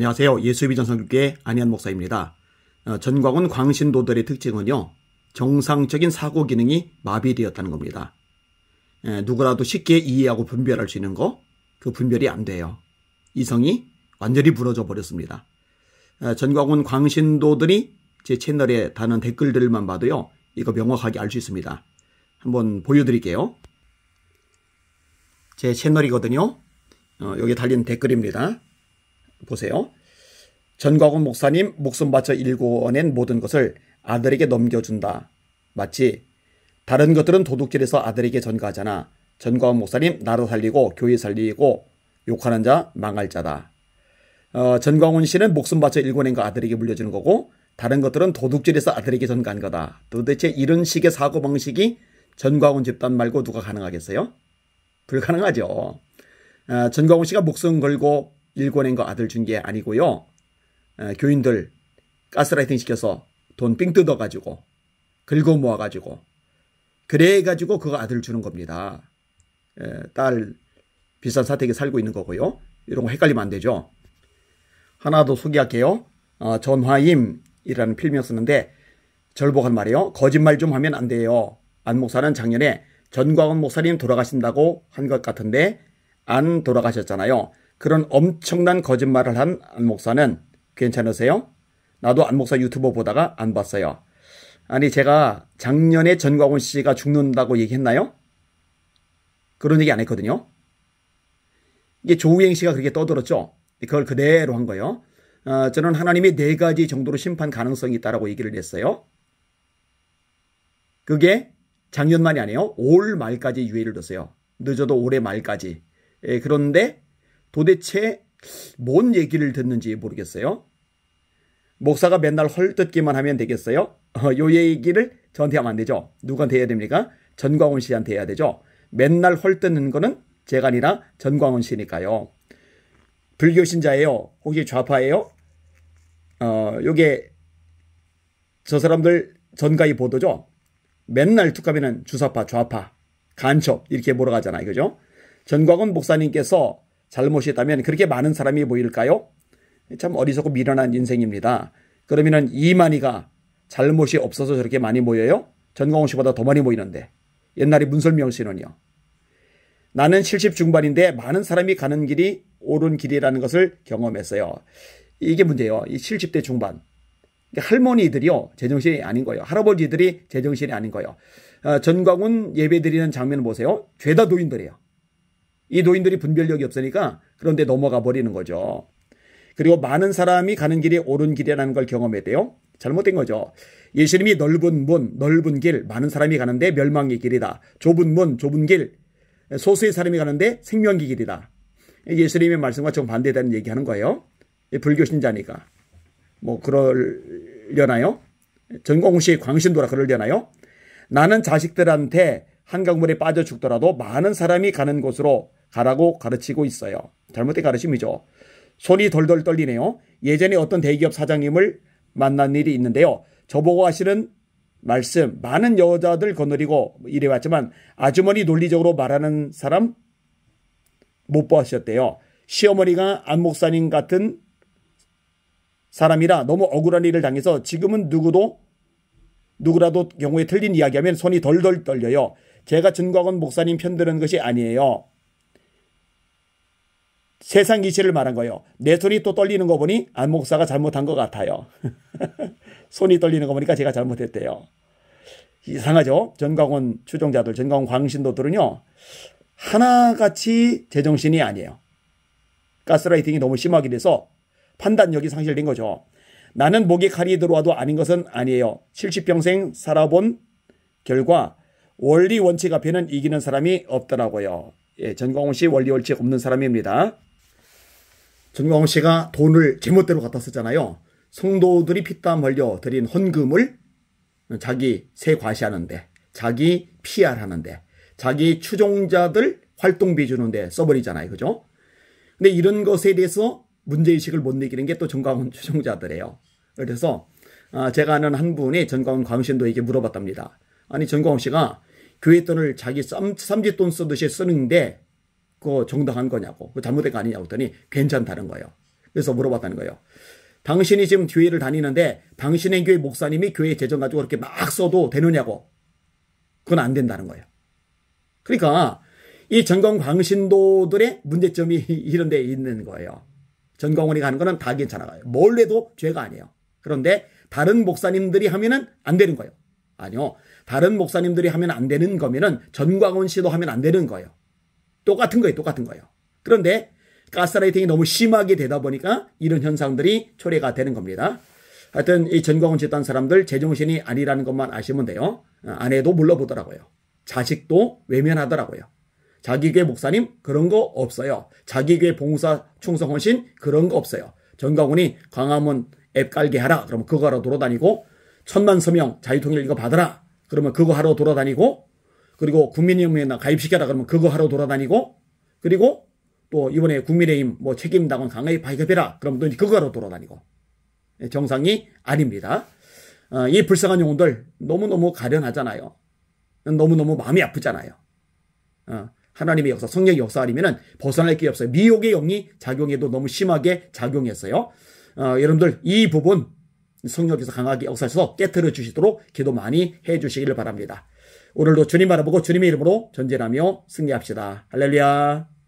안녕하세요. 예수비전성교회 안희안 목사입니다. 어, 전광훈 광신도들의 특징은요. 정상적인 사고 기능이 마비되었다는 겁니다. 예, 누구라도 쉽게 이해하고 분별할 수 있는 거, 그 분별이 안 돼요. 이성이 완전히 부러져 버렸습니다. 어, 전광훈 광신도들이 제 채널에 다는 댓글들만 봐도요. 이거 명확하게 알 수 있습니다. 한번 보여드릴게요. 제 채널이거든요. 어, 여기 달린 댓글입니다. 보세요. 전광훈 목사님 목숨 바쳐 일궈낸 모든 것을 아들에게 넘겨준다. 마치 다른 것들은 도둑질해서 아들에게 전가하잖아. 전광훈 목사님 나라 살리고 교회 살리고 욕하는 자 망할 자다. 어, 전광훈 씨는 목숨 바쳐 일궈낸 거 아들에게 물려주는 거고 다른 것들은 도둑질해서 아들에게 전가한 거다. 도대체 이런 식의 사고 방식이 전광훈 집단 말고 누가 가능하겠어요? 불가능하죠. 어, 전광훈 씨가 목숨 걸고 일궈낸거 아들 준 게 아니고요. 교인들 가스라이팅 시켜서 돈 삥 뜯어가지고 긁어 모아가지고 그래가지고 그 아들 주는 겁니다. 딸 비싼 사택에 살고 있는 거고요. 이런 거 헷갈리면 안 되죠. 하나 더 소개할게요. 아, 전화임이라는 필명 쓰는데 절복한 말이에요. 거짓말 좀 하면 안 돼요. 안 목사는 작년에 전광훈 목사님 돌아가신다고 한 것 같은데 안 돌아가셨잖아요. 그런 엄청난 거짓말을 한안 목사는 괜찮으세요? 나도 안 목사 유튜버 보다가 안 봤어요. 아니 제가 작년에 전광훈 씨가 죽는다고 얘기했나요? 그런 얘기 안 했거든요. 이게 조우행 씨가 그렇게 떠들었죠. 그걸 그대로 한 거예요. 어, 저는 하나님이 네 가지 정도로 심판 가능성이 있다라고 얘기를 했어요. 그게 작년만이 아니에요. 올 말까지 유예를 뒀어요. 늦어도 올해 말까지. 예, 그런데 도대체 뭔 얘기를 듣는지 모르겠어요. 목사가 맨날 헐뜯기만 하면 되겠어요? 어, 요 얘기를 저한테 하면 안 되죠. 누구한테 해야 됩니까? 전광훈 씨한테 해야 되죠. 맨날 헐뜯는 거는 제가 아니라 전광훈 씨니까요. 불교 신자예요. 혹시 좌파예요? 어, 요게 저 사람들 전가의 보도죠. 맨날 툭 하면은 주사파, 좌파, 간첩 이렇게 몰아가잖아요. 그죠? 전광훈 목사님께서 잘못이있다면 그렇게 많은 사람이 모일까요? 참 어리석고 미련한 인생입니다. 그러면 이만희가 잘못이 없어서 저렇게 많이 모여요? 전광훈 씨보다 더 많이 모이는데. 옛날에 문설명 씨는요. 나는 70 중반인데 많은 사람이 가는 길이 옳은 길이라는 것을 경험했어요. 이게 문제예요. 이 70대 중반. 그러니까 할머니들이요. 제정신이 아닌 거예요. 할아버지들이 제정신이 아닌 거예요. 어, 전광훈 예배 드리는 장면을 보세요. 죄다 노인들이에요. 이 노인들이 분별력이 없으니까 그런데 넘어가 버리는 거죠. 그리고 많은 사람이 가는 길이 옳은 길이라는 걸 경험했대요. 잘못된 거죠. 예수님이 넓은 문, 넓은 길, 많은 사람이 가는데 멸망의 길이다. 좁은 문, 좁은 길, 소수의 사람이 가는데 생명의 길이다. 예수님의 말씀과 정반대다는 얘기하는 거예요. 불교 신자니까. 뭐그러려나요 전공시 광신도라 그러려나요 나는 자식들한테 한강물에 빠져 죽더라도 많은 사람이 가는 곳으로 가라고 가르치고 있어요. 잘못된 가르침이죠. 손이 덜덜 떨리네요. 예전에 어떤 대기업 사장님을 만난 일이 있는데요. 저보고 하시는 말씀, 많은 여자들 거느리고 이래왔지만 아주머니 논리적으로 말하는 사람 못 보았셨대요. 시어머니가 안 목사님 같은 사람이라 너무 억울한 일을 당해서 지금은 누구도 누구라도 경우에 틀린 이야기하면 손이 덜덜 떨려요. 제가 증거학원 목사님 편드는 것이 아니에요. 세상 이치를 말한 거예요. 내 손이 또 떨리는 거 보니 안 목사가 잘못한 것 같아요. 손이 떨리는 거 보니까 제가 잘못했대요. 이상하죠? 전광훈 추종자들, 전광훈 광신도들은요. 하나같이 제정신이 아니에요. 가스라이팅이 너무 심하게 돼서 판단력이 상실된 거죠. 나는 목에 칼이 들어와도 아닌 것은 아니에요. 70평생 살아본 결과 원리 원칙 앞에는 이기는 사람이 없더라고요. 예, 전광훈 씨 원리 원칙 없는 사람입니다. 전광훈 씨가 돈을 제멋대로 갖다 썼잖아요. 성도들이 피땀 흘려 드린 헌금을 자기 세 과시하는데, 자기 PR 하는데, 자기 추종자들 활동비 주는데 써버리잖아요. 그죠? 근데 이런 것에 대해서 문제의식을 못 느끼는 게 또 전광훈 추종자들이에요. 그래서 아, 제가 아는 한 분이 전광훈 광신도에게 물어봤답니다. 아니 전광훈 씨가 교회 돈을 자기 쌈, 쌈짓돈 쓰듯이 쓰는데 그 정당한 거냐고, 뭐 잘못된 거 아니냐고 했더니 괜찮다는 거예요. 그래서 물어봤다는 거예요. 당신이 지금 교회를 다니는데 당신의 교회 목사님이 교회 재정 가지고 그렇게 막 써도 되느냐고. 그건 안 된다는 거예요. 그러니까 이 전광광신도들의 문제점이 이런 데 있는 거예요. 전광원이 가는 거는 다 괜찮아요. 뭘 해도 죄가 아니에요. 그런데 다른 목사님들이 하면은 안 되는 거예요. 아니요. 다른 목사님들이 하면 안 되는 거면은 전광훈 씨도 하면 안 되는 거예요. 똑같은 거예요. 똑같은 거예요. 그런데 가스라이팅이 너무 심하게 되다 보니까 이런 현상들이 초래가 되는 겁니다. 하여튼 이 전광훈 집단 사람들 제정신이 아니라는 것만 아시면 돼요. 어, 아내도 물러보더라고요. 자식도 외면하더라고요. 자기 교회 목사님 그런 거 없어요. 자기 교회 봉사 충성 헌신 그런 거 없어요. 전광훈이 광화문 앱 깔게 하라. 그러면 그거 하러 돌아다니고 천만 서명 자유통일 이거 받아라. 그러면 그거 하러 돌아다니고 그리고 국민의힘에나 가입시켜라 그러면 그거 하러 돌아다니고 그리고 또 이번에 국민의힘 뭐 책임당원 강하게 발급해라 그럼 또 그거 하러 돌아다니고 예, 정상이 아닙니다. 어, 이 불쌍한 영혼들 너무너무 가련하잖아요. 너무너무 마음이 아프잖아요. 어, 하나님의 역사, 성령의 역사 아니면 벗어날 게 없어요. 미혹의 영이 작용해도 너무 심하게 작용했어요. 어, 여러분들 이 부분 성령께서 강하게 역사하서 깨뜨려 주시도록 기도 많이 해 주시기를 바랍니다. 오늘도 주님 바라보고 주님의 이름으로 전진하며 승리합시다. 할렐루야.